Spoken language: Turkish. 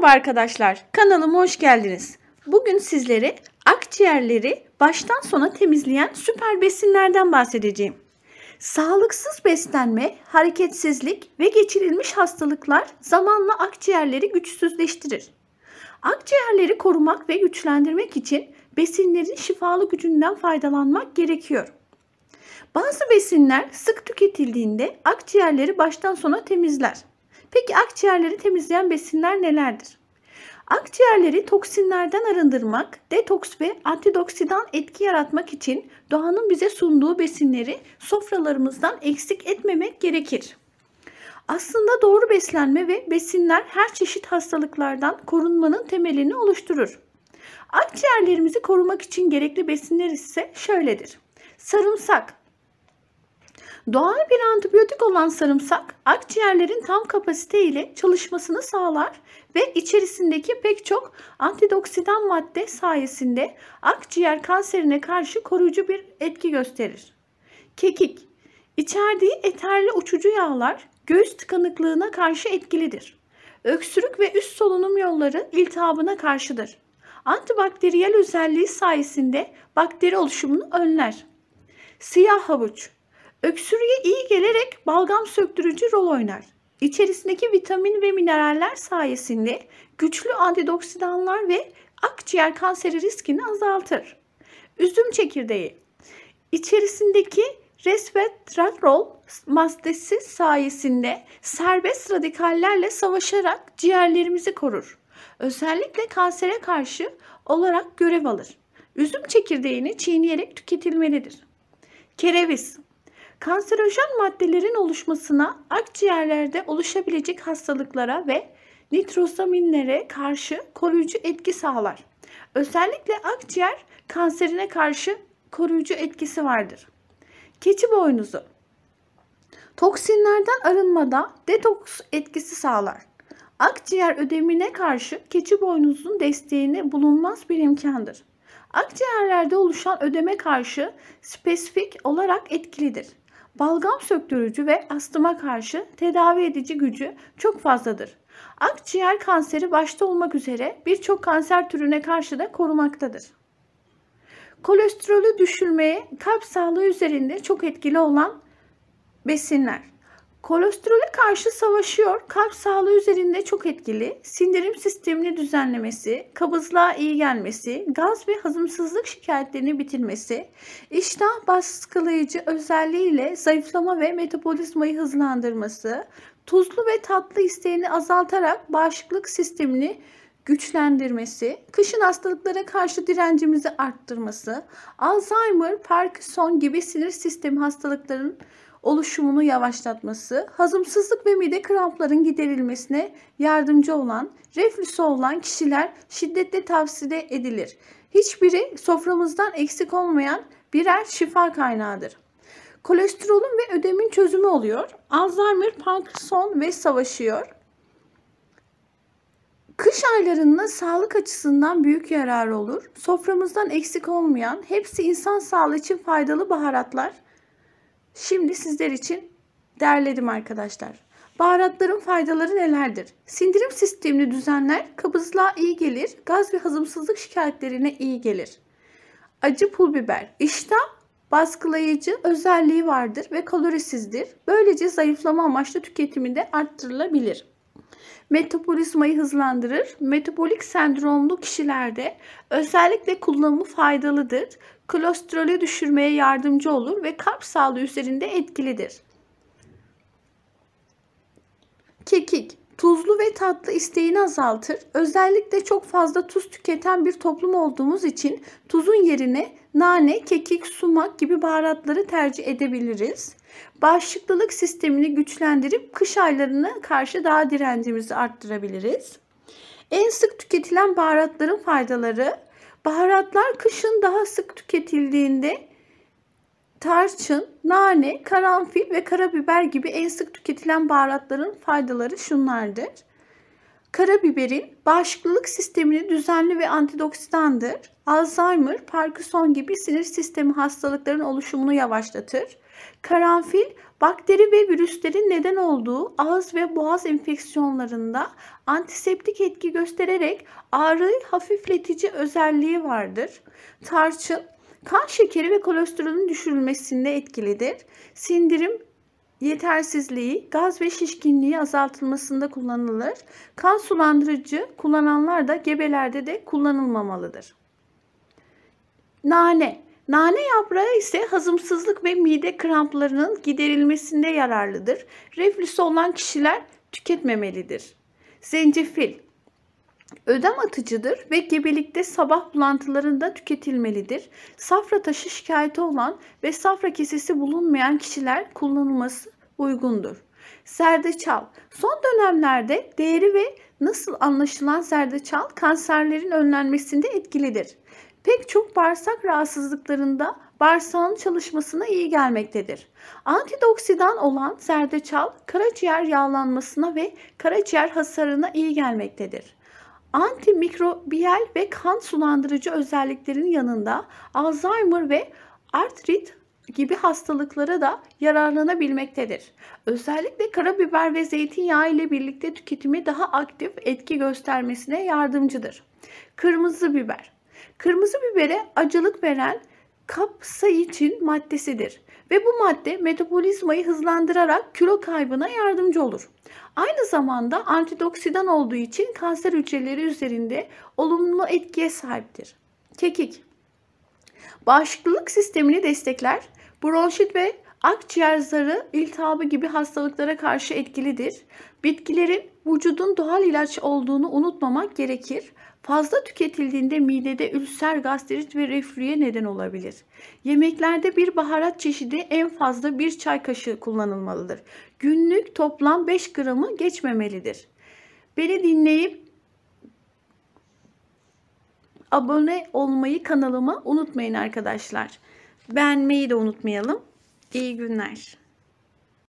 Merhaba arkadaşlar, kanalıma hoş geldiniz. Bugün sizlere akciğerleri baştan sona temizleyen süper besinlerden bahsedeceğim. Sağlıksız beslenme, hareketsizlik ve geçirilmiş hastalıklar zamanla akciğerleri güçsüzleştirir. Akciğerleri korumak ve güçlendirmek için besinlerin şifalı gücünden faydalanmak gerekiyor. Bazı besinler sık tüketildiğinde akciğerleri baştan sona temizler. Peki akciğerleri temizleyen besinler nelerdir? Akciğerleri toksinlerden arındırmak, detoks ve antioksidan etki yaratmak için doğanın bize sunduğu besinleri sofralarımızdan eksik etmemek gerekir. Aslında doğru beslenme ve besinler her çeşit hastalıklardan korunmanın temelini oluşturur. Akciğerlerimizi korumak için gerekli besinler ise şöyledir. Sarımsak, Doğal bir antibiyotik olan sarımsak akciğerlerin tam kapasite ile çalışmasını sağlar ve içerisindeki pek çok antioksidan madde sayesinde akciğer kanserine karşı koruyucu bir etki gösterir. Kekik İçerdiği eterli uçucu yağlar göğüs tıkanıklığına karşı etkilidir. Öksürük ve üst solunum yolları iltihabına karşıdır. Antibakteriyel özelliği sayesinde bakteri oluşumunu önler. Siyah havuç Öksürüğe iyi gelerek balgam söktürücü rol oynar. İçerisindeki vitamin ve mineraller sayesinde güçlü antioksidanlar ve akciğer kanseri riskini azaltır. Üzüm çekirdeği İçerisindeki resveratrol maddesi sayesinde serbest radikallerle savaşarak ciğerlerimizi korur. Özellikle kansere karşı olarak görev alır. Üzüm çekirdeğini çiğneyerek tüketilmelidir. Kereviz kanserojen maddelerin oluşmasına, akciğerlerde oluşabilecek hastalıklara ve nitrosaminlere karşı koruyucu etki sağlar. Özellikle akciğer kanserine karşı koruyucu etkisi vardır. Keçi boynuzu Toksinlerden arınmada detoks etkisi sağlar. Akciğer ödemine karşı keçi boynuzunun desteğini bulunmaz bir imkandır. Akciğerlerde oluşan ödeme karşı spesifik olarak etkilidir balgam söktürücü ve astıma karşı tedavi edici gücü çok fazladır. Akciğer kanseri başta olmak üzere birçok kanser türüne karşı da korumaktadır. Kolesterolü düşürmeye kalp sağlığı üzerinde çok etkili olan besinler. Kolesterole karşı savaşıyor. Kalp sağlığı üzerinde çok etkili. Sindirim sistemini düzenlemesi, kabızlığa iyi gelmesi, gaz ve hazımsızlık şikayetlerini bitirmesi, iştah baskılayıcı özelliğiyle zayıflama ve metabolizmayı hızlandırması, tuzlu ve tatlı isteğini azaltarak bağışıklık sistemini güçlendirmesi, kışın hastalıklara karşı direncimizi arttırması, Alzheimer, Parkinson gibi sinir sistemi hastalıklarının oluşumunu yavaşlatması, hazımsızlık ve mide krampların giderilmesine yardımcı olan, reflüsü olan kişiler şiddetle tavsiye edilir. Hiçbiri soframızdan eksik olmayan birer şifa kaynağıdır. Kolesterolün ve ödemin çözümü oluyor. Alzheimer, Parkinson ve savaşıyor. Kış aylarında sağlık açısından büyük yarar olur. Soframızdan eksik olmayan, hepsi insan sağlığı için faydalı baharatlar. Şimdi sizler için derledim arkadaşlar. Baharatların faydaları nelerdir? Sindirim sistemini düzenler, kabızlığa iyi gelir, gaz ve hazımsızlık şikayetlerine iyi gelir. Acı pul biber, iştah baskılayıcı özelliği vardır ve kalorisizdir. Böylece zayıflama amaçlı tüketiminde arttırılabilir metabolizmayı hızlandırır. Metabolik sendromlu kişilerde özellikle kullanımı faydalıdır. Kolesterolü düşürmeye yardımcı olur ve kalp sağlığı üzerinde etkilidir. Kekik tuzlu ve tatlı isteğini azaltır. Özellikle çok fazla tuz tüketen bir toplum olduğumuz için tuzun yerine nane, kekik, sumak gibi baharatları tercih edebiliriz. Bağışıklılık sistemini güçlendirip kış aylarına karşı daha direncimizi arttırabiliriz. En sık tüketilen baharatların faydaları. Baharatlar kışın daha sık tüketildiğinde tarçın, nane, karanfil ve karabiber gibi en sık tüketilen baharatların faydaları şunlardır. Karabiberin bağışıklılık sistemini düzenli ve antidoksidandır. Alzheimer, Parkinson gibi sinir sistemi hastalıkların oluşumunu yavaşlatır. Karanfil, bakteri ve virüslerin neden olduğu ağız ve boğaz enfeksiyonlarında antiseptik etki göstererek ağrıyı hafifletici özelliği vardır. Tarçın, kan şekeri ve kolesterolün düşürülmesinde etkilidir. Sindirim yetersizliği, gaz ve şişkinliği azaltılmasında kullanılır. Kan sulandırıcı kullananlar da gebelerde de kullanılmamalıdır. Nane Nane yaprağı ise hazımsızlık ve mide kramplarının giderilmesinde yararlıdır. Reflüsü olan kişiler tüketmemelidir. Zencefil Ödem atıcıdır ve gebelikte sabah bulantılarında tüketilmelidir. Safra taşı şikayeti olan ve safra kesesi bulunmayan kişiler kullanılması uygundur. Zerdeçal Son dönemlerde değeri ve nasıl anlaşılan zerdeçal kanserlerin önlenmesinde etkilidir. Pek çok bağırsak rahatsızlıklarında bağırsağın çalışmasına iyi gelmektedir. Antidoksidan olan zerdeçal karaciğer yağlanmasına ve karaciğer hasarına iyi gelmektedir. Antimikrobiyal ve kan sulandırıcı özelliklerinin yanında Alzheimer ve artrit gibi hastalıklara da yararlanabilmektedir. Özellikle karabiber ve zeytinyağı ile birlikte tüketimi daha aktif etki göstermesine yardımcıdır. Kırmızı biber Kırmızı bibere acılık veren kapsayicin maddesidir ve bu madde metabolizmayı hızlandırarak kilo kaybına yardımcı olur. Aynı zamanda antioksidan olduğu için kanser hücreleri üzerinde olumlu etkiye sahiptir. Kekik Bağışıklık sistemini destekler, bronşit ve akciğer zarı iltihabı gibi hastalıklara karşı etkilidir. Bitkilerin vücudun doğal ilaç olduğunu unutmamak gerekir. Fazla tüketildiğinde midede ülser, gastrit ve reflüye neden olabilir. Yemeklerde bir baharat çeşidi en fazla bir çay kaşığı kullanılmalıdır. Günlük toplam 5 gramı geçmemelidir. Beni dinleyip abone olmayı kanalıma unutmayın arkadaşlar. Beğenmeyi de unutmayalım. İyi günler.